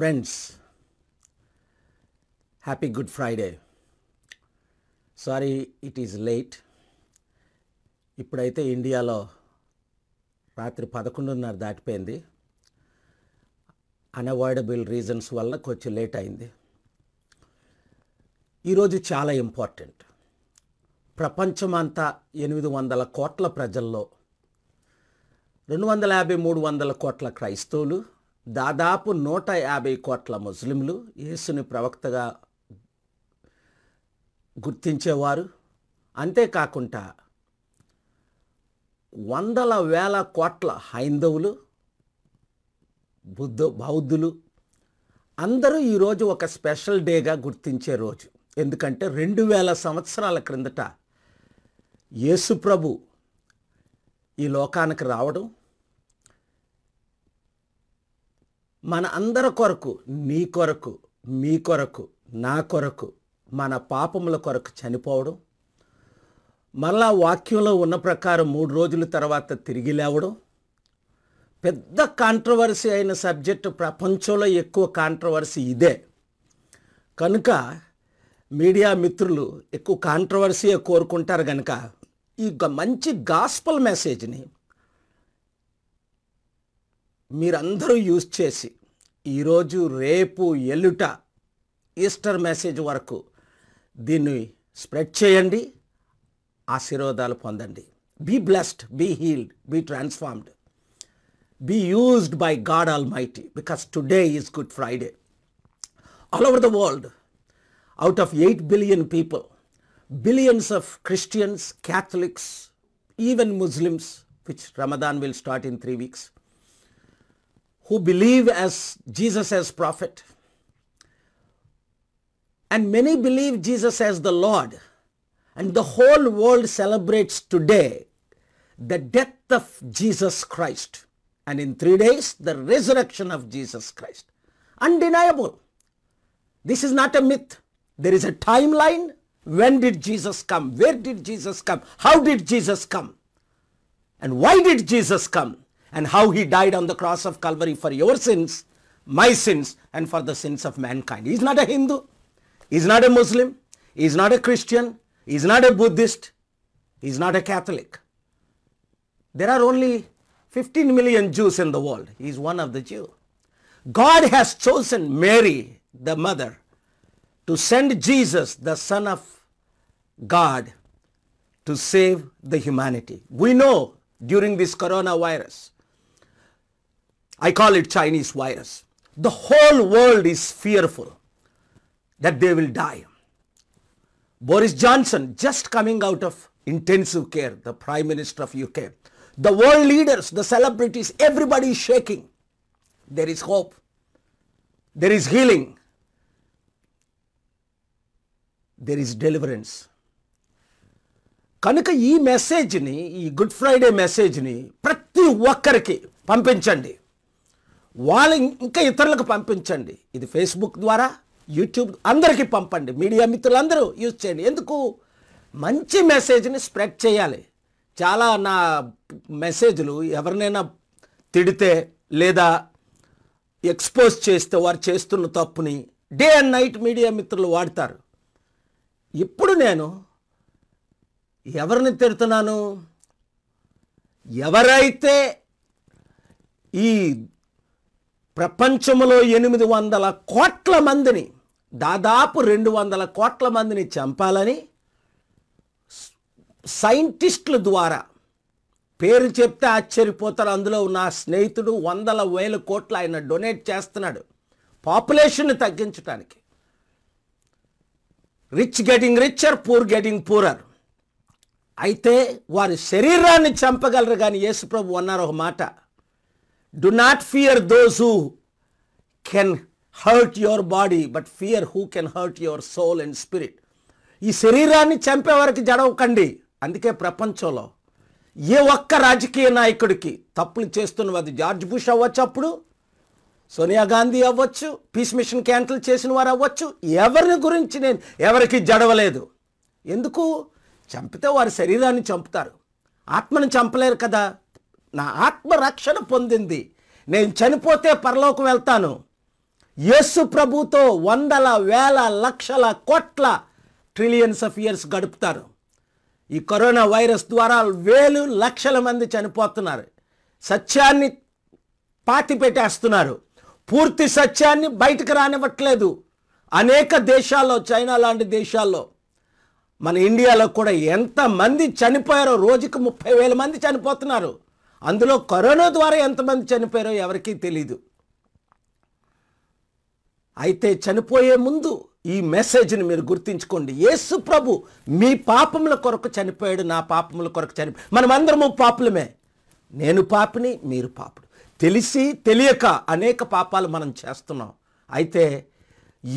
Friends happy good Friday sorry it is late ఇప్పుడైతే ఇండియాలో రాత్రి పదకొండున్నర దాటిపోయింది అన్అవాయిడబుల్ రీజన్స్ వల్ల కొంచెం లేట్ అయింది ఈరోజు చాలా ఇంపార్టెంట్ ప్రపంచమంతా ఎనిమిది వందల కోట్ల ప్రజల్లో రెండు వందల యాభై మూడు వందల కోట్ల క్రైస్తవులు దాదాపు నూట యాభై కోట్ల ముస్లింలు యేసుని ప్రవక్తగా గుర్తించేవారు అంతేకాకుండా వందల వేల కోట్ల హైందవులు బుద్ధ బౌద్ధులు అందరూ ఈరోజు ఒక స్పెషల్ డేగా గుర్తించే రోజు ఎందుకంటే రెండు వేల సంవత్సరాల క్రిందట యేసుప్రభు ఈ లోకానికి రావడం మన అందరి కొరకు నీ కొరకు మీ కొరకు నా కొరకు మన పాపముల కొరకు చనిపోవడం మళ్ళా వాక్యంలో ఉన్న ప్రకారం మూడు రోజుల తర్వాత తిరిగి లేవడం పెద్ద కాంట్రవర్సీ అయిన సబ్జెక్టు ప్రపంచంలో ఎక్కువ కాంట్రవర్సీ ఇదే కనుక మీడియా మిత్రులు ఎక్కువ కాంట్రవర్సీయే కోరుకుంటారు కనుక ఈ మంచి గాస్పల్ మెసేజ్ని మీరందరూ యూజ్ చేసి ఈరోజు రేపు ఎల్లుట ఈస్టర్ మెసేజ్ వరకు దీన్ని స్ప్రెడ్ చేయండి ఆశీర్వాదాలు పొందండి be blessed be healed be transformed be used by God almighty because today is good Friday all over the world out of eight billion people billions of Christians Catholics even Muslims which Ramadan will start in three weeks who believe as Jesus as prophet. And many believe Jesus as the Lord. And the whole world celebrates today the death of Jesus Christ. And in three days, the resurrection of Jesus Christ. Undeniable. This is not a myth. There is a timeline. When did Jesus come? Where did Jesus come? How did Jesus come? And why did Jesus come? and how he died on the cross of Calvary for your sins, my sins, and for the sins of mankind. He's not a Hindu. He's not a Muslim. He's not a Christian. He's not a Buddhist. He's not a Catholic. There are only 15 million Jews in the world. He's one of the Jew. God has chosen Mary, the mother, to send Jesus, the son of God, to save the humanity. We know during this coronavirus, I call it Chinese virus. The whole world is fearful that they will die. Boris Johnson just coming out of intensive care, the Prime Minister of UK. The world leaders, the celebrities, everybody is shaking. There is hope. There is healing. There is deliverance. కనుక ఈ మెసేజ్ని ఈ good Friday మెసేజ్ని ప్రతి ఒక్కరికి పంపించండి వాళ్ళ ఇంకా ఇతరులకు పంపించండి ఇది ఫేస్బుక్ ద్వారా యూట్యూబ్ అందరికీ పంపండి మీడియా మిత్రులందరూ యూజ్ చేయండి ఎందుకు మంచి మెసేజ్ని స్ప్రెడ్ చేయాలి చాలా నా మెసేజ్లు ఎవరినైనా తిడితే లేదా ఎక్స్పోజ్ చేస్తే వారు చేస్తున్న తప్పుని డే అండ్ నైట్ మీడియా మిత్రులు వాడతారు ఇప్పుడు నేను ఎవరిని తిడుతున్నాను ఎవరైతే ఈ ప్రపంచంలో ఎనిమిది వందల కోట్ల మందిని దాదాపు రెండు వందల కోట్ల మందిని చంపాలని సైంటిస్టుల ద్వారా పేరు చెప్తే ఆశ్చర్యపోతారు అందులో నా స్నేహితుడు వందల వేల కోట్లు ఆయన డొనేట్ చేస్తున్నాడు పాపులేషన్ని తగ్గించడానికి rich getting richer poor getting poorer అయితే వారి శరీరాన్ని చంపగలరు కానీ యేసుప్రభు అన్నారు ఒక మాట do not fear those who can hurt your body but fear who can hurt your soul and spirit ఈ శరీరాన్ని చంపే వారికి జడవకండి అందుకే ప్రపంచంలో ఏ ఒక్క రాజకీయ నాయకుడికి తప్పులు చేస్తున్న వారు జార్జ్ బుష్ అవ్వచ్చు అప్పుడు సోనియా గాంధీ అవ్వచ్చు పీస్ మిషన్ క్యాన్సిల్ చేసిన వారు అవ్వచ్చు ఎవరిని గురించి నేను ఎవరికి జడవలేదు ఎందుకు చంపితే వారి శరీరాన్ని చంపుతారు ఆత్మను చంపలేరు కదా నా ఆత్మ రక్షణ పొందింది నేను చనిపోతే పరలోకి వెళ్తాను యేసు ప్రభుతో వందల వేల లక్షల కోట్ల ట్రిలియన్స్ ఆఫ్ ఇయర్స్ గడుపుతారు ఈ కరోనా వైరస్ ద్వారా వేలు లక్షల మంది చనిపోతున్నారు సత్యాన్ని పాతి పెట్టేస్తున్నారు పూర్తి సత్యాన్ని బయటకు రానివ్వట్లేదు అనేక దేశాల్లో చైనా లాంటి దేశాల్లో మన ఇండియాలో కూడా ఎంతమంది చనిపోయారో రోజుకు ముప్పై వేల మంది చనిపోతున్నారు అందులో కరోనా ద్వారా ఎంతమంది చనిపోయారో ఎవరికీ తెలీదు అయితే చనిపోయే ముందు ఈ మెసేజ్ని మీరు గుర్తించుకోండి యేసు ప్రభు మీ పాపముల కొరకు చనిపోయాడు నా పాపముల కొరకు చనిపో మనమందరము పాపులమే నేను పాపిని మీరు పాపుడు తెలిసి తెలియక అనేక పాపాలు మనం చేస్తున్నాం అయితే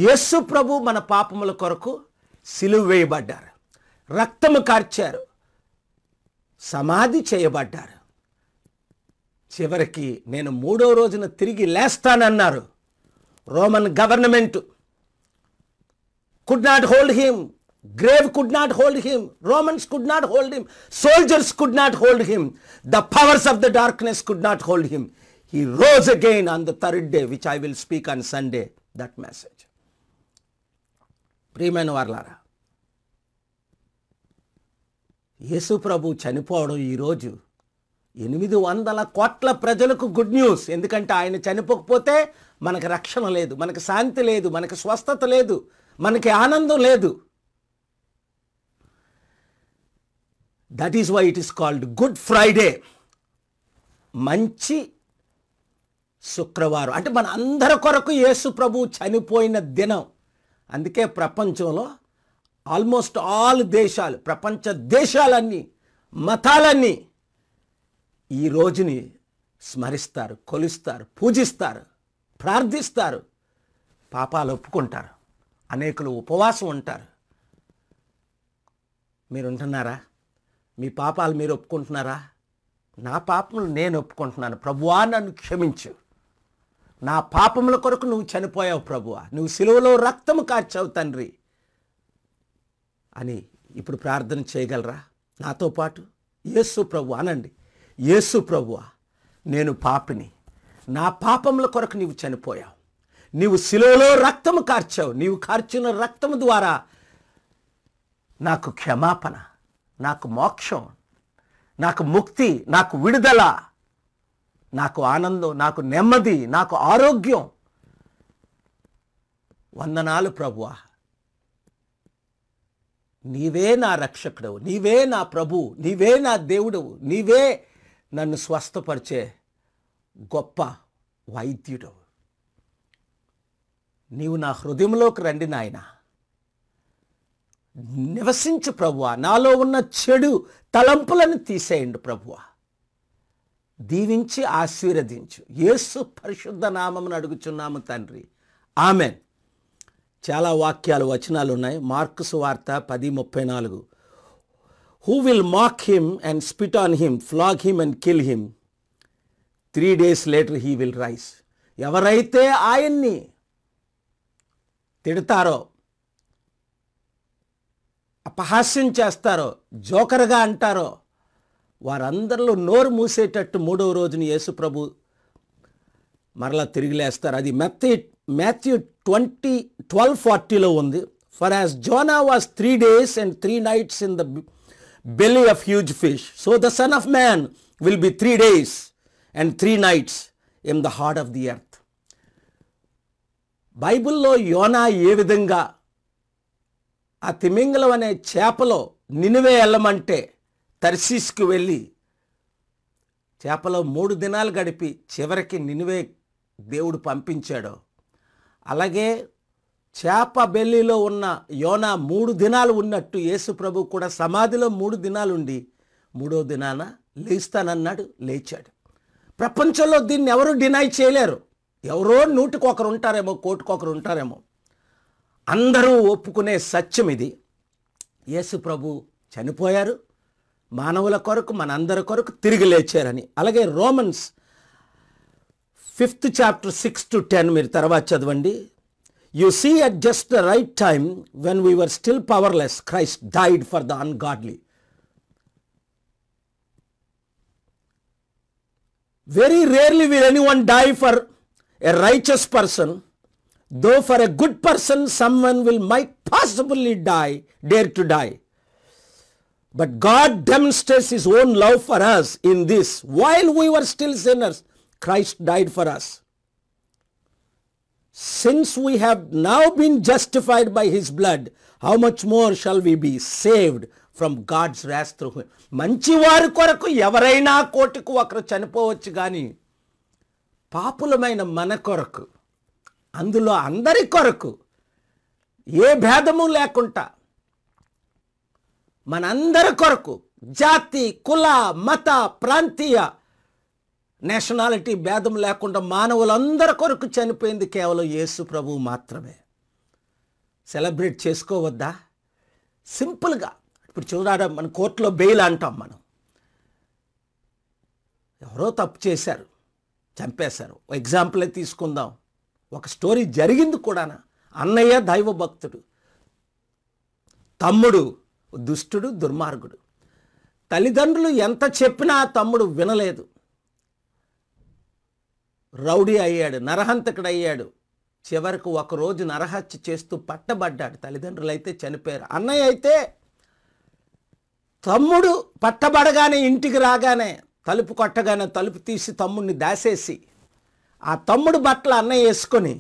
యేసు ప్రభు మన పాపముల కొరకు సిలువ వేయబడ్డారు రక్తము కార్చారు సమాధి చేయబడ్డారు చివరికి నేను మూడో రోజున తిరిగి లేస్తానన్నారు Roman government could not hold him grave could not hold him Romans could not hold him soldiers could not hold him the powers of the darkness could not hold him he rose again on the third day which I will speak on Sunday that message ప్రియమైన వర్లారా యేసు ప్రభు చనిపోవడం ఈరోజు ఎనిమిది వందల కోట్ల ప్రజలకు good news ఎందుకంటే ఆయన చనిపోకపోతే మనకు రక్షణ లేదు మనకు శాంతి లేదు మనకు స్వస్థత లేదు మనకి ఆనందం లేదు that is why it is called good Friday మంచి శుక్రవారం అంటే మన అందరి కొరకు యేసు ప్రభు చనిపోయిన దినం అందుకే ప్రపంచంలో ఆల్మోస్ట్ ఆల్ దేశాలు ప్రపంచ దేశాలన్నీ మతాలన్నీ ఈ రోజుని స్మరిస్తారు కొలుస్తారు పూజిస్తారు ప్రార్థిస్తారు పాపాలు ఒప్పుకుంటారు అనేకులు ఉపవాసం ఉంటారు మీరు ఉంటున్నారా మీ పాపాలు మీరు ఒప్పుకుంటున్నారా నా పాపములు నేను ఒప్పుకుంటున్నాను ప్రభువా నన్ను క్షమించు నా పాపముల కొరకు నువ్వు చనిపోయావు ప్రభువా నువ్వు సిలువలో రక్తము కార్చావు తండ్రి అని ఇప్పుడు ప్రార్థన చేయగలరా నాతో పాటు యేసు ప్రభు అనండి యేసు ప్రభువ నేను పాపిని నా పాపముల కొరకు నీవు చనిపోయావు నీవు శిలోలో రక్తము కార్చావు నీవు కార్చిన రక్తము ద్వారా నాకు క్షమాపణ నాకు మోక్షం నాకు ముక్తి నాకు విడుదల నాకు ఆనందం నాకు నెమ్మది నాకు ఆరోగ్యం వందనాలు ప్రభువ నీవే నా రక్షకుడవు నీవే నా ప్రభు నీవే నా దేవుడవు నీవే నన్ను స్వస్థపరిచే గొప్ప వైద్యుడు నీవు నా హృదయంలోకి రండి నాయన నివసించు ప్రభువ నాలో ఉన్న చెడు తలంపులను తీసేయండి ప్రభువ దీవించి ఆశీర్వదించు యేసు పరిశుద్ధ నామమును అడుగుచున్నాము తండ్రి ఆమెన్ చాలా వాక్యాలు వచనాలు ఉన్నాయి మార్కుసు వార్త పది ముప్పై నాలుగు who will mock him and spit on him flog him and kill him three days later he will rise ఎవరైతే ఆయన్ని తిడతారో అపహాస్యం చేస్తారో జోకర్గా అంటారో వారందరిలో నోరు మూసేటట్టు మూడవ రోజున యేసుప్రభు మరలా తిరిగి లేస్తారు అది మెత్తి మ్యాథ్యూ ట్వంటీ ట్వెల్వ్ ఫార్టీలో ఉంది for as Jonah was three days and three nights in the belly of huge fish. So the Son of Man will be three days and three nights in the heart of the earth. బైబిల్లో యోనా ఏ విధంగా ఆ తిమింగలం అనే చేపలో నినివే వెళ్ళమంటే తర్సీస్కు వెళ్ళి చేపలో మూడు దినాలు గడిపి చివరికి నినివే దేవుడు పంపించాడు అలాగే చేప బెల్లిలో ఉన్న యోన మూడు దినాలు ఉన్నట్టు యేసు ప్రభు కూడా సమాధిలో మూడు దినాలు ఉండి మూడో దినాన లేస్తానన్నాడు లేచాడు ప్రపంచంలో దీన్ని ఎవరు డినై చేయలేరు ఎవరో నూటికొకరు ఉంటారేమో కోటికొకరు ఉంటారేమో అందరూ ఒప్పుకునే సత్యం ఇది యేసు ప్రభు చనిపోయారు మానవుల కొరకు మనందరి కొరకు తిరిగి లేచారని అలాగే Romans fifth chapter six to ten మీరు తర్వాత చదవండి You see at just the right time when we were still powerless, Christ died for the ungodly. Very rarely will anyone die for a righteous person, though for a good person someone will might possibly die, dare to die. But God demonstrates his own love for us in this. While we were still sinners, Christ died for us. since we have now been justified by his blood, how much more shall we be saved from God's wrath through మంచి వారి కొరకు ఎవరైనా కోటికు ఒకరు చనిపోవచ్చు కానీ పాపులమైన మన కొరకు అందులో అందరి కొరకు ఏ భేదము లేకుండా మనందరి కొరకు జాతి కుల మత ప్రాంతీయ నేషనాలిటీ భేదం లేకుండా మానవులందరి కొరకు చనిపోయింది కేవలం యేసు ప్రభువు మాత్రమే సెలబ్రేట్ చేసుకోవద్దా సింపుల్గా ఇప్పుడు చూడాడ మన కోర్టులో బెయిల్ అంటాం మనం ఎవరో తప్పు చేశారు చంపేశారు ఎగ్జాంపులే తీసుకుందాం ఒక స్టోరీ జరిగింది కూడానా అన్నయ్య దైవ భక్తుడు తమ్ముడు దుష్టుడు దుర్మార్గుడు తల్లిదండ్రులు ఎంత చెప్పినా తమ్ముడు వినలేదు రౌడీ అయ్యాడు నరహంతకుడయ్యాడు చివరకు ఒకరోజు నరహత్య చేస్తూ పట్టబడ్డాడు తల్లిదండ్రులు అయితే చనిపోయారు అన్నయ్య అయితే తమ్ముడు పట్టబడగానే ఇంటికి రాగానే తలుపు కొట్టగానే తలుపు తీసి తమ్ముడిని దాసేసి ఆ తమ్ముడు బట్టలు అన్నయ్య వేసుకొని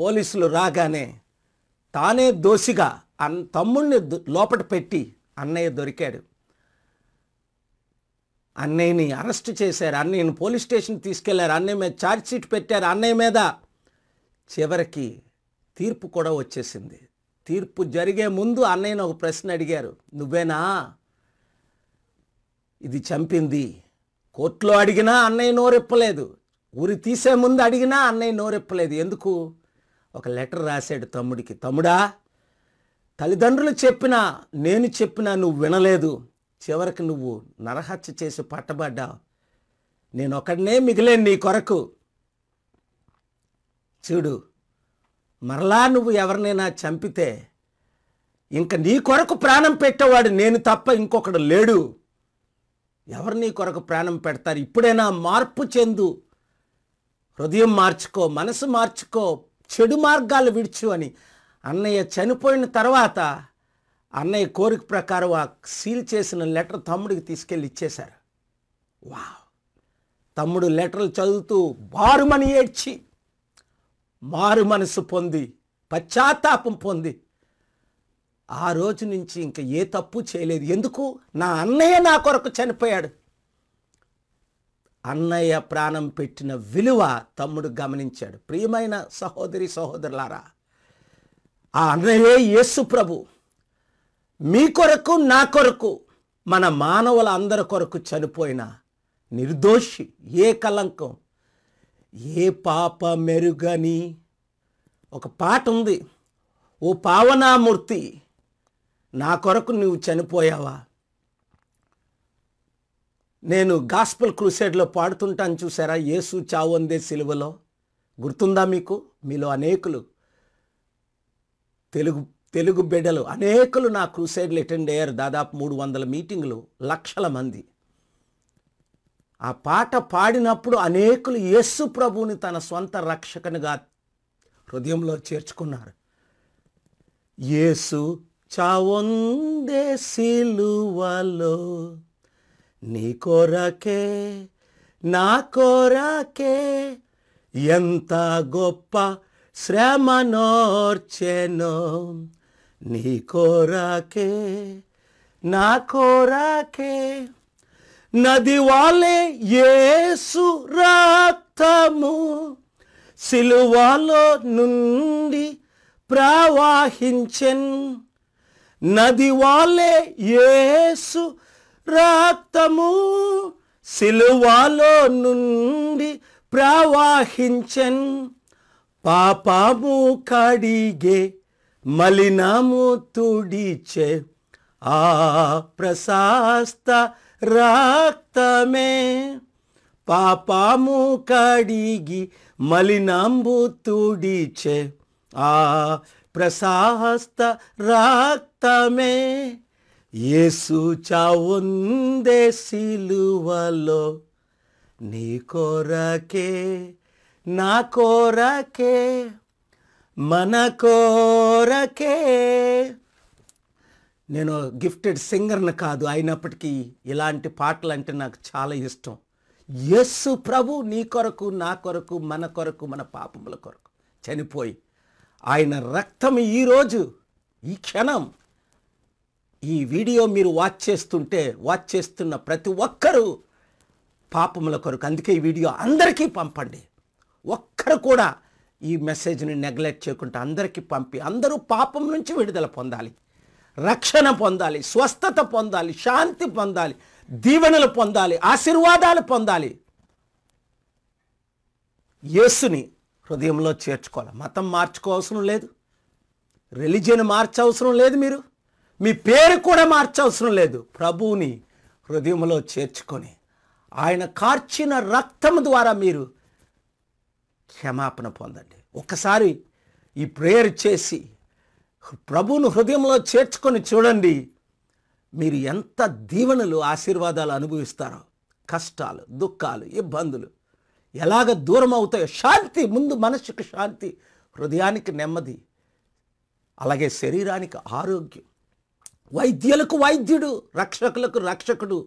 పోలీసులు రాగానే తానే దోషిగా అన్ తమ్ముడిని లోపట పెట్టి అన్నయ్య దొరికాడు అన్నయ్యని అరెస్ట్ చేశారు అన్నయ్యని పోలీస్ స్టేషన్ తీసుకెళ్లారు అన్నయ్య మీద ఛార్జ్ షీట్ పెట్టారు అన్నయ్య మీద చివరికి తీర్పు కూడా వచ్చేసింది తీర్పు జరిగే ముందు అన్నయ్యను ఒక ప్రశ్న అడిగారు నువ్వేనా ఇది చంపింది కోర్టులో అడిగినా అన్నయ్య నోరెప్పలేదు ఊరి తీసే ముందు అడిగినా అన్నయ్య నోరెప్పలేదు ఎందుకు ఒక లెటర్ రాశాడు తమ్ముడికి తమ్ముడా తల్లిదండ్రులు చెప్పినా నేను చెప్పినా నువ్వు వినలేదు చివరికి నువ్వు నరహత్య చేసి పట్టబడ్డా నేను ఒకడినే మిగిలేను నీ కొరకు చూడు మరలా నువ్వు ఎవరినైనా చంపితే ఇంక నీ కొరకు ప్రాణం పెట్టేవాడు నేను తప్ప ఇంకొకడు లేడు ఎవరు నీ కొరకు ప్రాణం పెడతారు ఇప్పుడైనా మార్పు చెందు హృదయం మార్చుకో మనసు మార్చుకో చెడు మార్గాలు విడిచు అని అన్నయ్య చనిపోయిన తర్వాత అన్నయ్య కోరిక ప్రకారం ఆ సీల్ చేసిన లెటర్ తమ్ముడికి తీసుకెళ్ళి ఇచ్చేశారు వా తమ్ముడు లెటర్లు చదువుతూ మారుమని ఏడ్చి మారు మనసు పొంది పశ్చాత్తాపం పొంది ఆ రోజు నుంచి ఇంకా ఏ తప్పు చేయలేదు ఎందుకు నా అన్నయ్య నా కొరకు చనిపోయాడు అన్నయ్య ప్రాణం పెట్టిన విలువ తమ్ముడు గమనించాడు ప్రియమైన సహోదరి సహోదరులారా ఆ అన్నయ్యే యేసు ప్రభు మీ కొరకు నా కొరకు మన మానవుల అందరి కొరకు చనిపోయిన నిర్దోషి ఏ కలంకం ఏ పాప మెరుగని ఒక పాట ఉంది ఓ పావనామూర్తి నా కొరకు నువ్వు చనిపోయావా నేను గాస్పల్ క్రూసైడ్లో పాడుతుంటాను చూసారా యేసు చావందే సిలువలో గుర్తుందా మీకు మీలో అనేకులు తెలుగు తెలుగు బిడ్డలు అనేకులు నా క్రూసైడ్లు అటెండ్ అయ్యారు దాదాపు మూడు వందల మీటింగ్లు లక్షల మంది ఆ పాట పాడినప్పుడు అనేకులు యస్సు ప్రభువుని తన సొంత రక్షకునిగా హృదయంలో చేర్చుకున్నారు యేసు చావొందే సిలువలో నీ కోరకే నా కోరకే ఎంత గొప్ప శ్రమనోర్చెనో నీ కోరాకే నా కోరాకే నది వాళ్ళే ఏసు రక్తము సిలువాలో నుండి ప్రవాహించెన్ నది వాళ్ళే ఏసు రక్తము సిలువాలో నుండి ప్రవాహించెన్ పాపము కడిగే మలినాము తుడిచే ఆ ప్రశాస్త రక్తమే పాపాము కడిగి మలినాంబు తుడిచే ఆ ప్రశాస్త రక్తమే యేసు చావుందే సిలువలో నీ కోరకే నా కోరకే మన కోరకే నేను గిఫ్టెడ్ సింగర్ని కాదు అయినప్పటికీ ఇలాంటి పాటలు అంటే నాకు చాలా ఇష్టం యస్సు ప్రభు నీ కొరకు నా కొరకు మన కొరకు మన పాపముల కొరకు చనిపోయి ఆయన రక్తం ఈరోజు ఈ క్షణం ఈ వీడియో మీరు వాచ్ చేస్తుంటే వాచ్ చేస్తున్న ప్రతి ఒక్కరూ పాపముల కొరకు అందుకే ఈ వీడియో అందరికీ పంపండి ఒక్కరు కూడా ఈ మెసేజ్ని నెగ్లెక్ట్ చేయకుండా అందరికీ పంపి అందరూ పాపం నుంచి విడుదల పొందాలి రక్షణ పొందాలి స్వస్థత పొందాలి శాంతి పొందాలి దీవెనలు పొందాలి ఆశీర్వాదాలు పొందాలి యేసుని హృదయంలో చేర్చుకోవాలి మతం మార్చుకో లేదు రిలీజియన్ మార్చవసరం లేదు మీరు మీ పేరు కూడా మార్చవసరం లేదు ప్రభువుని హృదయంలో చేర్చుకొని ఆయన కార్చిన రక్తం ద్వారా మీరు క్షమాపణ పొందండి ఒక్కసారి ఈ ప్రేయర్ చేసి ప్రభువును హృదయంలో చేర్చుకొని చూడండి మీరు ఎంత దీవెనలు ఆశీర్వాదాలు అనుభవిస్తారో కష్టాలు దుఃఖాలు ఇబ్బందులు ఎలాగ దూరం అవుతాయో శాంతి ముందు మనసుకు శాంతి హృదయానికి నెమ్మది అలాగే శరీరానికి ఆరోగ్యం వైద్యులకు వైద్యుడు రక్షకులకు రక్షకుడు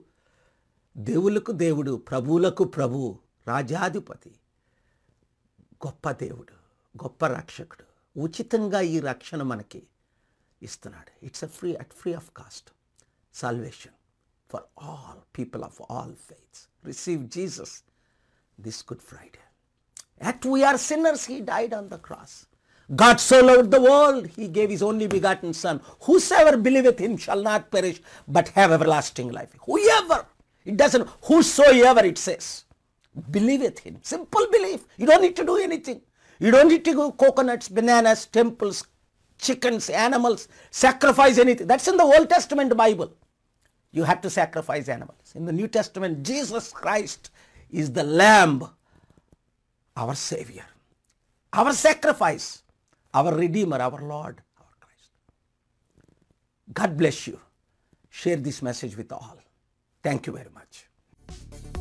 దేవులకు దేవుడు ప్రభువులకు ప్రభు రాజాధిపతి గొప్ప దేవుడు గొప్ప రక్షకుడు ఉచితంగా ఈ రక్షణ మనకి ఇస్తున్నాడు it's a free at free of cost salvation for all people of all faiths receive Jesus this good Friday Yet we are sinners, he died on the cross. God so loved the world, he gave his only begotten son. Whosoever believeth him shall not perish, but have everlasting life. Whoever, it doesn't, whosoever it says believeth him. Simple belief. You don't need to do anything. You don't need to go coconuts, bananas, temples, chickens, animals, sacrifice anything. That's in the Old Testament Bible. You had to sacrifice animals. In the New Testament, Jesus Christ is the Lamb, our Savior, our sacrifice, our Redeemer, our Lord, our Christ. God bless you. Share this message with all. Thank you very much.